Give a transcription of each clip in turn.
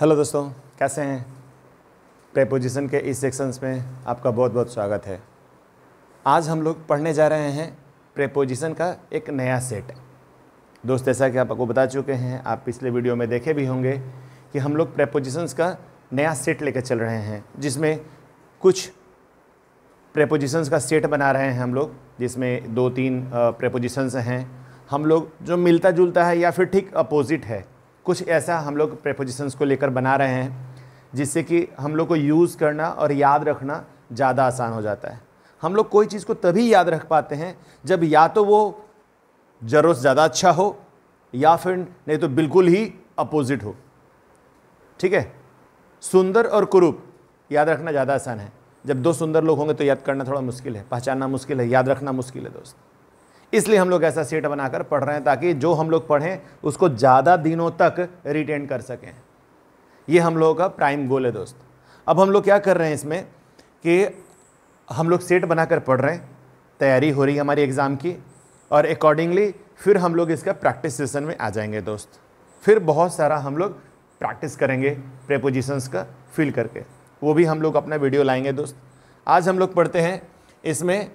hello दोस्तों कैसे हैं प्रेपोजिशन के इस सेक्शंस में आपका बहुत बहुत स्वागत है आज हम लोग पढ़ने जा रहे हैं प्रेपोजिशन का एक नया सेट दोस्त जैसा कि आपको बता चुके हैं आप पिछले वीडियो में देखे भी होंगे कि हम लोग प्रेपोजिशंस का नया सेट लेकर चल रहे हैं जिसमें कुछ प्रेपोजिशंस का सेट बना रहे हैं हम लोग जिसमें दो तीन प्रेपोजिशंस हैं हम लोग जो मिलता जुलता है या फिर ठीक अपोजिट है कुछ ऐसा हम लोग प्रेपोजिशंस को लेकर बना रहे हैं जिससे कि हम लोग को यूज़ करना और याद रखना ज़्यादा आसान हो जाता है हम लोग कोई चीज़ को तभी याद रख पाते हैं जब या तो वो ज़रूरत ज़्यादा अच्छा हो या फिर नहीं तो बिल्कुल ही अपोजिट हो ठीक है सुंदर और कुरूप याद रखना ज़्यादा आसान है जब दो सुंदर लोग होंगे तो याद करना थोड़ा मुश्किल है पहचानना मुश्किल है याद रखना मुश्किल है दोस्त इसलिए हम लोग ऐसा सेट बनाकर पढ़ रहे हैं ताकि जो हम लोग पढ़ें उसको ज़्यादा दिनों तक रिटेन कर सकें ये हम लोगों का प्राइम गोल है दोस्त अब हम लोग क्या कर रहे हैं इसमें कि हम लोग सेट बनाकर पढ़ रहे हैं तैयारी हो रही है हमारी एग्ज़ाम की और अकॉर्डिंगली फिर हम लोग इसका प्रैक्टिस सेशन में आ जाएंगे दोस्त फिर बहुत सारा हम लोग प्रैक्टिस करेंगे प्रेपोजिशंस का फिल करके वो भी हम लोग अपना वीडियो लाएंगे दोस्त आज हम लोग पढ़ते हैं इसमें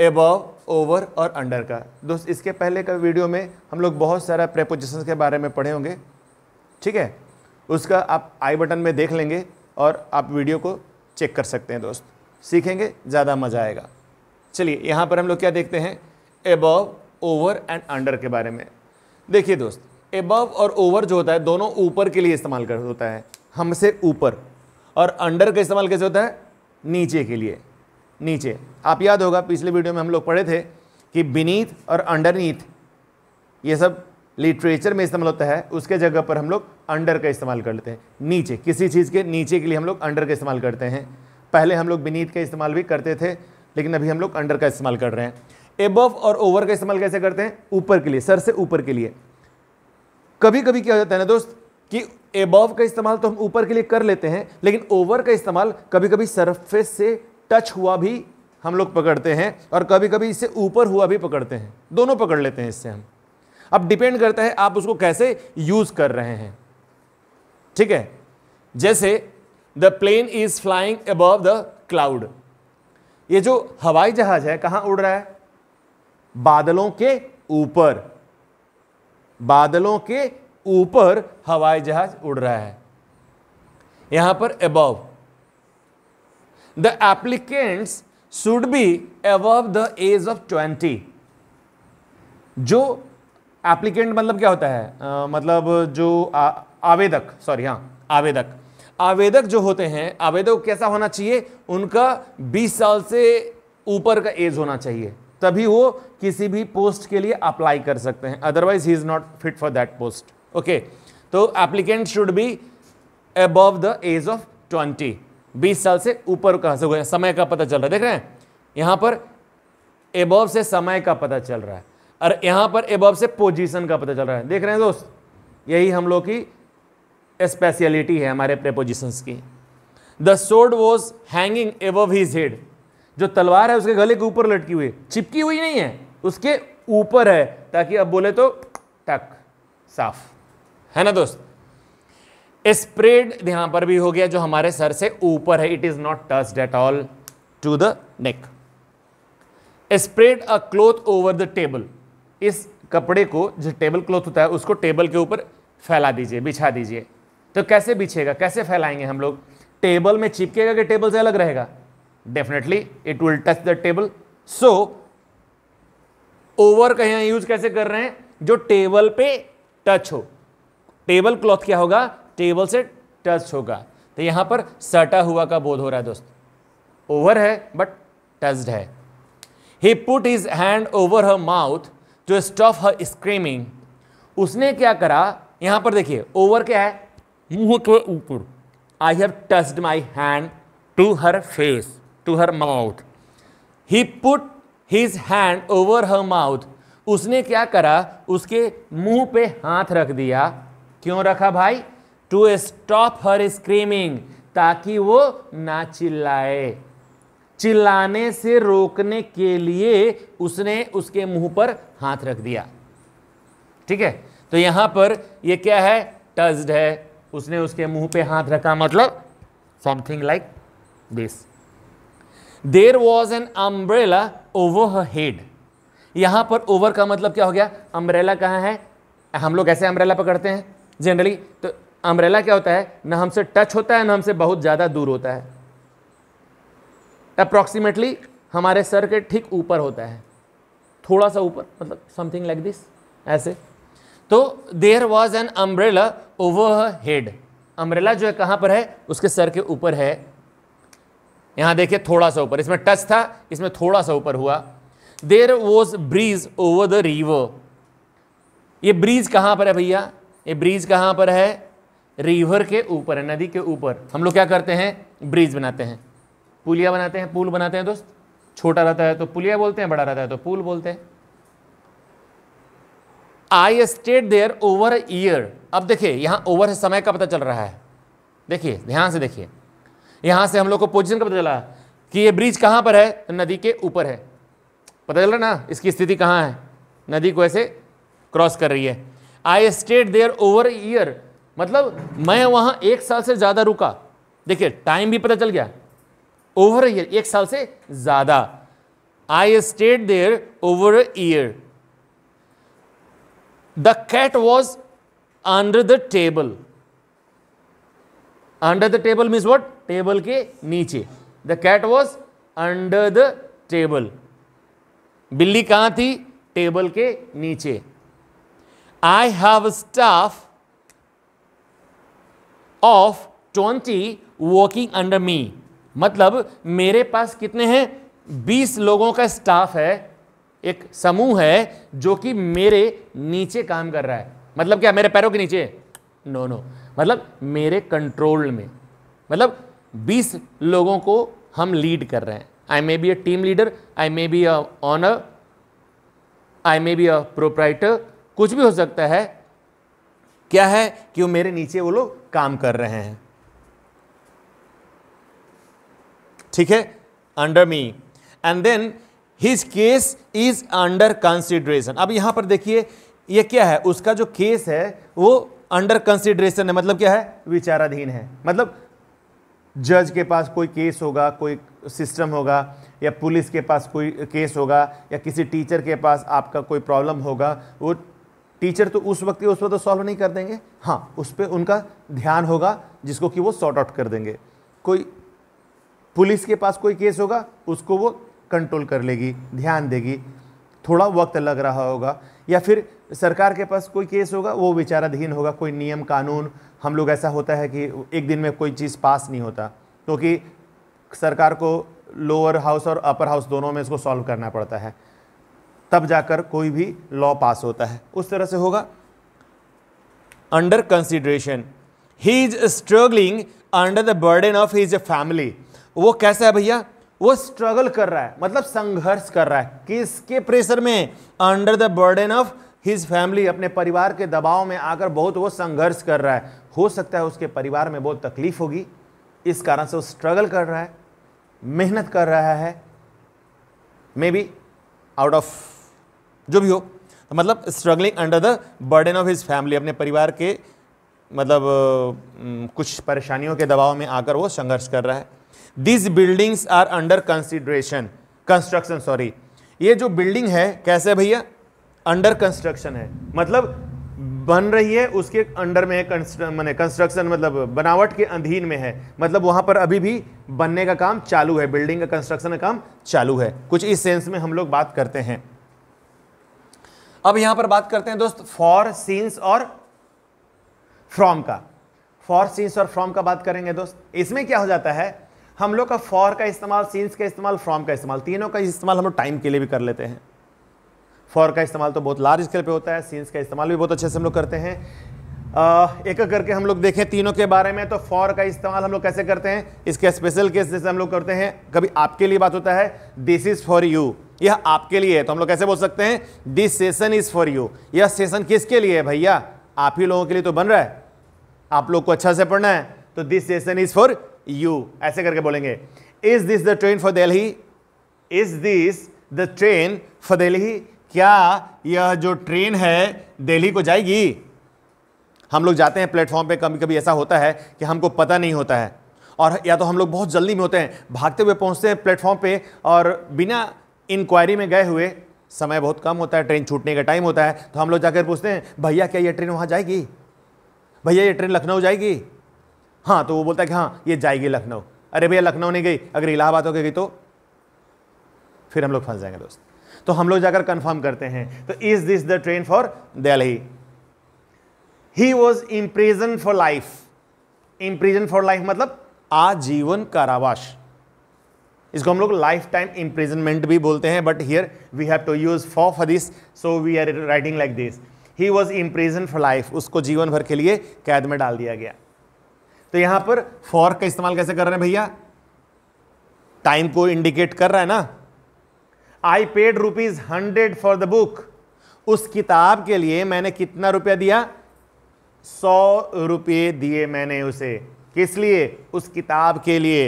एबव ओवर और अंडर का दोस्त इसके पहले का वीडियो में हम लोग बहुत सारा प्रेपोजिशन के बारे में पढ़े होंगे ठीक है उसका आप आई बटन में देख लेंगे और आप वीडियो को चेक कर सकते हैं दोस्त सीखेंगे ज़्यादा मज़ा आएगा चलिए यहाँ पर हम लोग क्या देखते हैं एबव ओवर एंड अंडर के बारे में देखिए दोस्त एबव और ओवर जो होता है दोनों ऊपर के लिए इस्तेमाल कर होता है हमसे ऊपर और अंडर का इस्तेमाल कैसे होता है नीचे के लिए नीचे आप याद होगा पिछले वीडियो में हम लोग पढ़े थे कि बीनीथ और अंडरनीथ ये सब लिटरेचर में इस्तेमाल होता है उसके जगह पर हम लोग अंडर का इस्तेमाल कर लेते हैं नीचे किसी चीज़ के नीचे के लिए हम लोग अंडर का इस्तेमाल करते हैं पहले हम लोग बीनीथ का इस्तेमाल भी करते थे लेकिन अभी हम लोग अंडर का इस्तेमाल कर रहे हैं एबव और ओवर का इस्तेमाल कैसे करते हैं ऊपर के लिए सर से ऊपर के लिए कभी कभी क्या हो जाता है ना दोस्त कि एबव का इस्तेमाल तो हम ऊपर के लिए कर लेते हैं लेकिन ओवर का इस्तेमाल कभी कभी सरफेस से टच हुआ भी हम लोग पकड़ते हैं और कभी कभी इससे ऊपर हुआ भी पकड़ते हैं दोनों पकड़ लेते हैं इससे हम अब डिपेंड करता है आप उसको कैसे यूज़ कर रहे हैं ठीक है जैसे the plane is flying above the cloud ये जो हवाई जहाज है कहां उड़ रहा है बादलों के ऊपर बादलों के ऊपर हवाई जहाज उड़ रहा है यहां पर above the applicants should be above the age of twenty जो एप्लीकेंट मतलब क्या होता है uh, मतलब जो आ, आवेदक सॉरी हाँ आवेदक आवेदक जो होते हैं आवेदक कैसा होना चाहिए उनका 20 साल से ऊपर का एज होना चाहिए तभी वो किसी भी पोस्ट के लिए अप्लाई कर सकते हैं otherwise he is not fit for that post okay तो applicant should be above the age of twenty बीस साल से ऊपर कहां से हुए समय का पता चल रहा है देख रहे हैं यहां पर एबव से समय का पता चल रहा है और यहां पर एबव से पोजीशन का पता चल रहा है देख रहे हैं दोस्त यही हम लोग की स्पेशलिटी है हमारे प्रेपोजिशंस की the sword was hanging above his head जो तलवार है उसके गले के ऊपर लटकी हुई चिपकी हुई नहीं है उसके ऊपर है ताकि अब बोले तो टक साफ है ना दोस्त स्प्रेड यहां पर भी हो गया जो हमारे सर से ऊपर है it is not touch at all to the neck spread a cloth over the table इस कपड़े को जो टेबल क्लोथ होता है उसको टेबल के ऊपर फैला दीजिए बिछा दीजिए तो कैसे बिछेगा कैसे फैलाएंगे हम लोग टेबल में चिपकेगा कि टेबल से अलग रहेगा definitely it will touch the table so over का यहां यूज कैसे कर रहे हैं जो टेबल पे टच हो टेबल क्लॉथ क्या होगा टेबल से टच होगा तो यहाँ पर सटा हुआ का बोध हो रहा है दोस्त ओवर है बट टच्ड है he put his hand over her mouth to stop her screaming उसने क्या करा यहाँ पर देखिए ओवर क्या है मुंह के ऊपर I have touched my hand to her face to her mouth he put his hand over her mouth उसने क्या करा उसके मुंह पे हाथ रख दिया क्यों रखा भाई टू स्टॉप हर स्क्रीमिंग ताकि वो ना चिल्लाए चिल्लाने से रोकने के लिए उसने उसके मुंह पर हाथ रख दिया ठीक है तो यहां पर ये क्या है टस्ड है उसने उसके मुंह पे हाथ रखा मतलब something like this there was an umbrella over head यहां पर ओवर का मतलब क्या हो गया अम्ब्रेला कहां है हम लोग ऐसे अम्ब्रेला पकड़ते हैं जनरली तो अम्ब्रेला क्या होता है ना हमसे टच होता है ना हमसे बहुत ज़्यादा दूर होता है अप्रॉक्सीमेटली हमारे सर के ठीक ऊपर होता है थोड़ा सा ऊपर मतलब समथिंग लाइक दिस ऐसे तो there was an umbrella over head umbrella जो है कहाँ पर है उसके सर के ऊपर है यहाँ देखिए थोड़ा सा ऊपर इसमें टच था इसमें थोड़ा सा ऊपर हुआ there was bridge over the river ये ब्रीज कहाँ पर है भैया ये ब्रीज कहाँ पर है रिवर के ऊपर है नदी के ऊपर हम लोग क्या करते हैं ब्रिज बनाते हैं पुलिया बनाते हैं पुल बनाते हैं दोस्त छोटा रहता है तो पुलिया बोलते हैं बड़ा रहता है तो पुल बोलते हैं I stayed there over year अब देखिए यहां ओवर है समय का पता चल रहा है देखिए ध्यान से देखिए यहां से हम लोग को पोजिशन का पता चला कि ये ब्रिज कहां पर है तो नदी के ऊपर है पता चल रहा ना इसकी स्थिति कहां है नदी को ऐसे क्रॉस कर रही है I stayed there over year मतलब मैं वहां एक साल से ज़्यादा रुका देखिए टाइम भी पता चल गया ओवर ईयर एक साल से ज़्यादा I stayed there over year the cat was under the table under the table means what table के नीचे the cat was under the table बिल्ली कहां थी टेबल के नीचे I have staff of twenty working under me मतलब मेरे पास कितने हैं बीस लोगों का स्टाफ है एक समूह है जो कि मेरे नीचे काम कर रहा है मतलब क्या मेरे पैरों के नीचे नो नो मतलब मेरे कंट्रोल में मतलब बीस लोगों को हम लीड कर रहे हैं I may be a team leader I may be a owner I may be a proprietor कुछ भी हो सकता है क्या है कि वो मेरे नीचे वो लोग काम कर रहे हैं ठीक है under me and then his case is under consideration अब यहां पर देखिए ये क्या है उसका जो केस है वो अंडर कंसिडरेशन है मतलब क्या है विचाराधीन है मतलब जज के पास कोई केस होगा कोई सिस्टम होगा या पुलिस के पास कोई केस होगा या किसी टीचर के पास आपका कोई प्रॉब्लम होगा वो टीचर तो उस वक्त के उस वक्त तो सॉल्व नहीं कर देंगे हाँ उस पर उनका ध्यान होगा जिसको कि वो सॉर्ट आउट कर देंगे कोई पुलिस के पास कोई केस होगा उसको वो कंट्रोल कर लेगी ध्यान देगी थोड़ा वक्त लग रहा होगा या फिर सरकार के पास कोई केस होगा वो विचाराधीन होगा कोई नियम कानून हम लोग ऐसा होता है कि एक दिन में कोई चीज़ पास नहीं होता क्योंकि तो सरकार को लोअर हाउस और अपर हाउस दोनों में इसको सॉल्व करना पड़ता है तब जाकर कोई भी लॉ पास होता है उस तरह से होगा under consideration he is struggling under the burden of his family वो कैसा है भैया वो स्ट्रगल कर रहा है मतलब संघर्ष कर रहा है किसके प्रेशर में under the burden of his family अपने परिवार के दबाव में आकर बहुत वो संघर्ष कर रहा है हो सकता है उसके परिवार में बहुत तकलीफ होगी इस कारण से वो स्ट्रगल कर रहा है मेहनत कर रहा है मे बी आउट ऑफ जो भी हो तो मतलब struggling under the burden of his family अपने परिवार के मतलब कुछ परेशानियों के दबाव में आकर वो संघर्ष कर रहा है this buildings are under consideration construction sorry ये जो बिल्डिंग है कैसे भैया अंडर कंस्ट्रक्शन है मतलब बन रही है उसके अंडर में मैंने कंस्ट्रक्शन मतलब बनावट के अधीन में है मतलब वहाँ पर अभी भी बनने का काम चालू है बिल्डिंग का कंस्ट्रक्शन का काम चालू है कुछ इस सेंस में हम लोग बात करते हैं अब यहां पर बात करते हैं दोस्त फॉर सीन्स और फ्रॉम का फॉर सीन्स और फ्रॉम का बात करेंगे दोस्त इसमें क्या हो जाता है हम लोग का फॉर का इस्तेमाल सीन्स का इस्तेमाल फ्रॉम का इस्तेमाल तीनों का इस्तेमाल हम लोग टाइम के लिए भी कर लेते हैं फॉर का इस्तेमाल तो बहुत लार्ज स्केल पे होता है सीन्स का इस्तेमाल भी बहुत अच्छे से हम लोग करते हैं एक एक करके हम लोग देखें तीनों के बारे में तो फॉर का इस्तेमाल हम लोग कैसे करते हैं इसके स्पेशल केस जैसे हम लोग करते हैं कभी आपके लिए बात होता है दिस इज़ फॉर यू यह आपके लिए है तो हम लोग कैसे बोल सकते हैं this session is for you यह सेशन किसके लिए है भैया आप ही लोगों के लिए तो बन रहा है आप लोग को अच्छा से पढ़ना है तो this session is for you ऐसे करके बोलेंगे is this the train for Delhi is this the train for Delhi क्या यह जो ट्रेन है दिल्ली को जाएगी हम लोग जाते हैं प्लेटफॉर्म पे कभी कभी ऐसा होता है कि हमको पता नहीं होता है और या तो हम लोग बहुत जल्दी में होते हैं भागते हुए पहुंचते हैं प्लेटफॉर्म पे और बिना इंक्वायरी में गए हुए समय बहुत कम होता है ट्रेन छूटने का टाइम होता है तो हम लोग जाकर पूछते हैं भैया क्या ये ट्रेन वहाँ जाएगी भैया ये ट्रेन लखनऊ जाएगी हाँ तो वो बोलता है कि हाँ ये जाएगी लखनऊ अरे भैया लखनऊ नहीं गई अगर इलाहाबाद होकर गई तो फिर हम लोग फंस जाएंगे दोस्त तो हम लोग जाकर कंफर्म करते हैं तो is this the train for Delhi he was imprison for life imprison for life मतलब आजीवन कारावास इसको हम लोग लाइफ टाइम इम्प्रिजनमेंट भी बोलते हैं but here we have to use for for this so we are writing like this he was imprison for life उसको जीवन भर के लिए कैद में डाल दिया गया तो यहां पर फॉर का इस्तेमाल कैसे कर रहे हैं भैया टाइम को इंडिकेट कर रहा है ना I paid rupees hundred for the book उस किताब के लिए मैंने कितना रुपया दिया सौ रुपये दिए मैंने उसे किस लिए उस किताब के लिए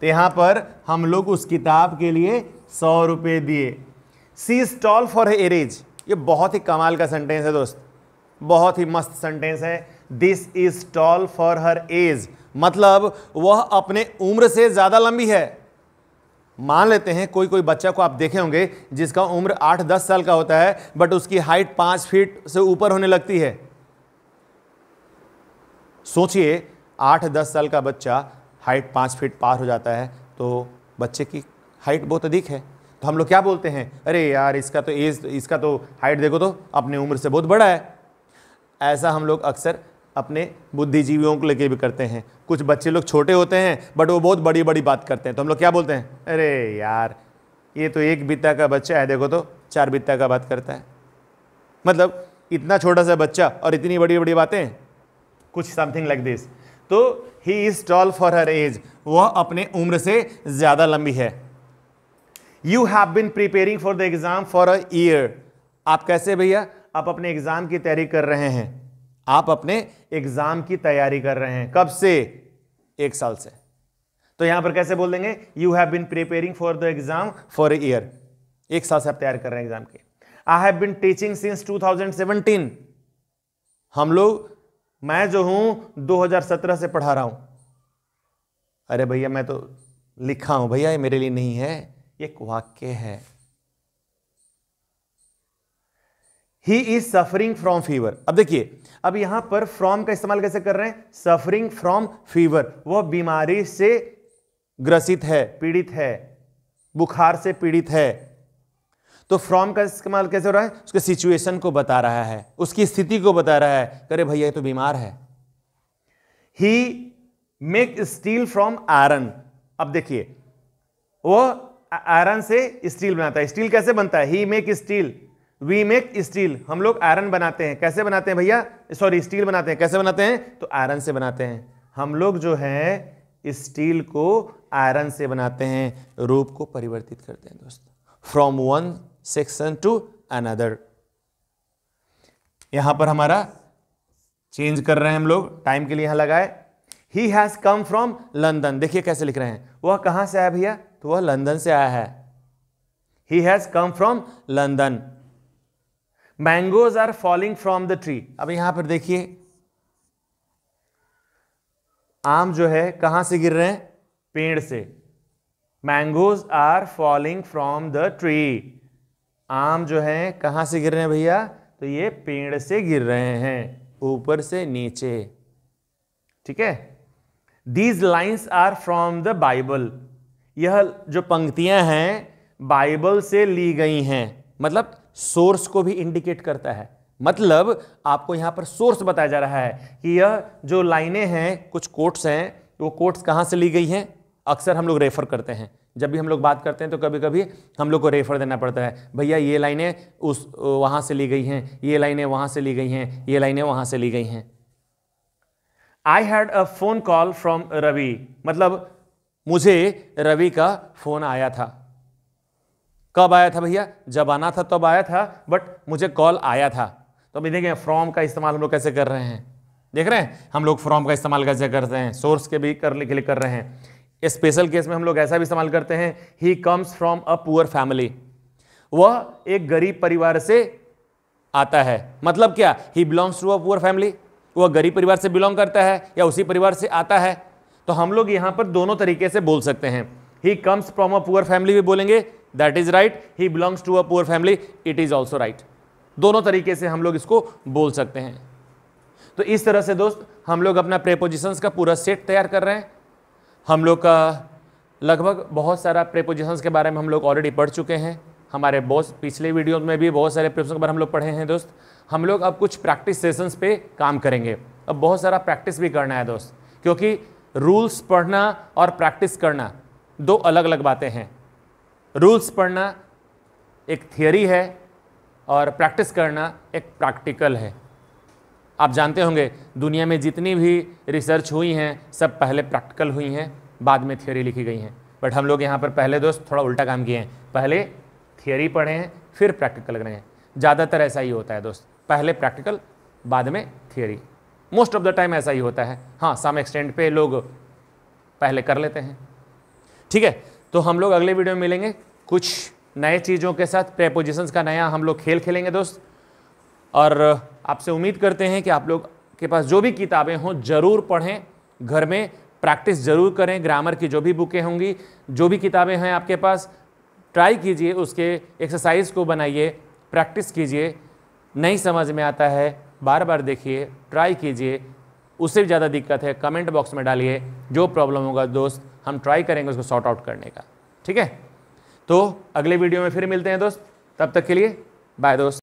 तो यहाँ पर हम लोग उस किताब के लिए सौ रुपये दिए she is tall for her age ये बहुत ही कमाल का सेंटेंस है दोस्त बहुत ही मस्त सेंटेंस है this is tall for her age मतलब वह अपने उम्र से ज़्यादा लंबी है मान लेते हैं कोई कोई बच्चा को आप देखे होंगे जिसका उम्र आठ दस साल का होता है बट उसकी हाइट पाँच फीट से ऊपर होने लगती है सोचिए आठ दस साल का बच्चा हाइट पाँच फीट पार हो जाता है तो बच्चे की हाइट बहुत अधिक है तो हम लोग क्या बोलते हैं अरे यार इसका तो एज इसका तो हाइट देखो तो अपने उम्र से बहुत बड़ा है ऐसा हम लोग अक्सर अपने बुद्धिजीवियों को लेके भी करते हैं कुछ बच्चे लोग छोटे होते हैं बट वो बहुत बड़ी बड़ी बात करते हैं तो हम लोग क्या बोलते हैं अरे यार ये तो एक बित्ता का बच्चा है देखो तो चार बित्ता का बात करता है मतलब इतना छोटा सा बच्चा और इतनी बड़ी बड़ी बातें कुछ समथिंग लाइक दिस तो he is tall for her age वह अपने उम्र से ज़्यादा लंबी है you have been preparing for the exam for a year आप कैसे भैया आप अपने एग्ज़ाम की तैयारी कर रहे हैं आप अपने एग्ज़ाम की तैयारी कर रहे हैं कब से एक साल से तो यहां पर कैसे बोल देंगे you have been preparing for the exam for a year एक साल से आप तैयार कर रहे हैं एग्ज़ाम की I have been teaching since 2017 हम लोग मैं जो हूं 2017 से पढ़ा रहा हूं अरे भैया मैं तो लिखा हूं भैया ये मेरे लिए नहीं है ये वाक्य है he is suffering from fever अब देखिए अब यहां पर फ्रॉम का इस्तेमाल कैसे कर रहे हैं सफरिंग फ्रॉम फीवर वह बीमारी से ग्रसित है पीड़ित है बुखार से पीड़ित है तो फ्रॉम का इस्तेमाल कैसे हो रहा है उसके सिचुएशन को बता रहा है उसकी स्थिति को बता रहा है अरे भैया तो बीमार है he make steel from iron अब देखिए वो आयरन से स्टील बनाता है स्टील कैसे बनता है he make steel we make steel हम लोग आयरन बनाते हैं कैसे बनाते हैं भैया सॉरी स्टील बनाते हैं कैसे बनाते हैं तो आयरन से बनाते हैं हम लोग जो है स्टील को आयरन से बनाते हैं रूप को परिवर्तित करते हैं दोस्तों from one section to another यहां पर हमारा चेंज कर रहे हैं हम लोग टाइम के लिए यहां लगाए he has come from London देखिए कैसे लिख रहे हैं वह कहां से आया भैया तो वह लंदन से आया है he has come from London mangoes are falling from the tree अब यहां पर देखिए आम जो है कहां से गिर रहे हैं पेड़ से mangoes are falling from the tree आम जो हैं कहाँ से गिर रहे हैं भैया तो ये पेड़ से गिर रहे हैं ऊपर से नीचे ठीक है these lines are from the Bible यह जो पंक्तियां हैं बाइबल से ली गई हैं मतलब सोर्स को भी इंडिकेट करता है मतलब आपको यहां पर सोर्स बताया जा रहा है कि यह जो लाइनें हैं कुछ कोट्स हैं वो कोट्स कहां से ली गई हैं अक्सर हम लोग रेफर करते हैं जब भी हम लोग बात करते हैं तो कभी कभी हम लोग को रेफर देना पड़ता है भैया ये लाइनें उस वहां से ली गई हैं ये लाइनें वहां से ली गई हैं ये लाइनें वहां से ली गई हैं I had a phone call from Ravi मतलब मुझे रवि का फ़ोन आया था कब आया था भैया जब आना था तब आया था बट मुझे कॉल आया था तो अभी देखें फ्रॉम का इस्तेमाल हम लोग कैसे कर रहे हैं देख रहे हैं हम लोग फ्रॉम का इस्तेमाल कैसे करते हैं सोर्स के भी करने के लिए कर रहे हैं स्पेशल केस में हम लोग ऐसा भी इस्तेमाल करते हैं he comes from a poor family वह एक गरीब परिवार से आता है मतलब क्या he belongs to a poor family वह गरीब परिवार से बिलोंग करता है या उसी परिवार से आता है तो हम लोग यहाँ पर दोनों तरीके से बोल सकते हैं he comes from a poor family भी बोलेंगे that is right he belongs to a poor family it is also right दोनों तरीके से हम लोग इसको बोल सकते हैं तो इस तरह से दोस्त हम लोग अपना प्रेपोजिशंस का पूरा सेट तैयार कर रहे हैं हम लोग का लगभग बहुत सारा प्रेपोजिशंस के बारे में हम लोग ऑलरेडी पढ़ चुके हैं हमारे बहुत पिछले वीडियो में भी बहुत सारे प्रेपोजिशन के बारे में हम लोग पढ़े हैं दोस्त हम लोग अब कुछ प्रैक्टिस सेशंस पे काम करेंगे अब बहुत सारा प्रैक्टिस भी करना है दोस्त क्योंकि रूल्स पढ़ना और प्रैक्टिस करना दो अलग अलग बातें हैं रूल्स पढ़ना एक थियोरी है और प्रैक्टिस करना एक प्रैक्टिकल है आप जानते होंगे दुनिया में जितनी भी रिसर्च हुई हैं सब पहले प्रैक्टिकल हुई हैं बाद में थ्योरी लिखी गई हैं बट हम लोग यहाँ पर पहले दोस्त थोड़ा उल्टा काम किए हैं पहले थियोरी पढ़े हैं फिर प्रैक्टिकल करें हैं ज़्यादातर ऐसा ही होता है दोस्त पहले प्रैक्टिकल बाद में theory most of the time ऐसा ही होता है हाँ सम एक्सटेंड पे लोग पहले कर लेते हैं ठीक है तो हम लोग अगले वीडियो में मिलेंगे कुछ नए चीज़ों के साथ प्रेपोजिशंस का नया हम लोग खेल खेलेंगे दोस्त और आपसे उम्मीद करते हैं कि आप लोग के पास जो भी किताबें हों ज़रूर पढ़ें घर में प्रैक्टिस ज़रूर करें ग्रामर की जो भी बुकें होंगी जो भी किताबें हैं आपके पास ट्राई कीजिए उसके एक्सरसाइज को बनाइए प्रैक्टिस कीजिए नहीं समझ में आता है बार बार देखिए ट्राई कीजिए उससे भी ज़्यादा दिक्कत है कमेंट बॉक्स में डालिए जो प्रॉब्लम होगा दोस्त हम ट्राई करेंगे उसको सॉर्ट आउट करने का ठीक है तो अगले वीडियो में फिर मिलते हैं दोस्त तब तक के लिए बाय दोस्त